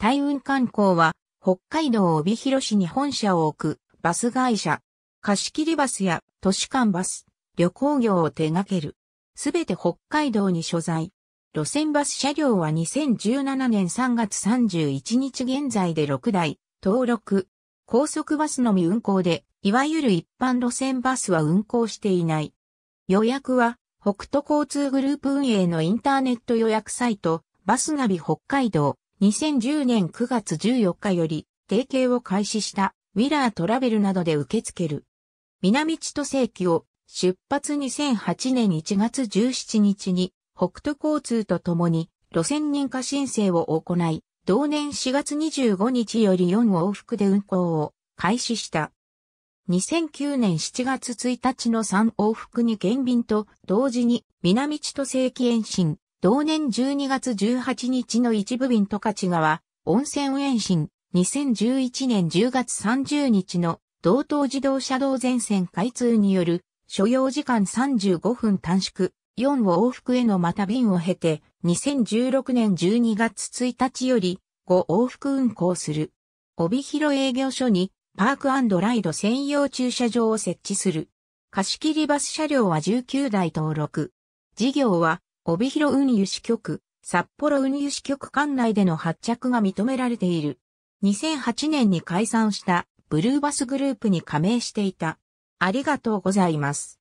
台運観光は、北海道帯広市に本社を置くバス会社、貸切バスや都市間バス、旅行業を手掛ける。すべて北海道に所在。路線バス車両は2017年3月31日現在で6台、登録。高速バスのみ運行で、いわゆる一般路線バスは運行していない。予約は、北都交通グループ運営のインターネット予約サイト、バスナビ北海道2010年9月14日より、提携を開始した、ウィラートラベルなどで受け付ける。南千歳駅を出発2008年1月17日に、北都交通とともに、路線認可申請を行い、同年4月25日より4往復で運行を開始した。2009年7月1日の3往復に減便と同時に南千歳駅延伸、同年12月18日の一部便十勝川温泉延伸2011年10月30日の道東自動車道全線開通による所要時間35分短縮4を往復へのまた便を経て2016年12月1日より5往復運行する帯広営業所にパークライド専用駐車場を設置する貸切バス車両は19台登録事業は帯広運輸支局、札幌運輸支局管内での発着が認められている。2008年に解散したブルーバスグループに加盟していた。ありがとうございます。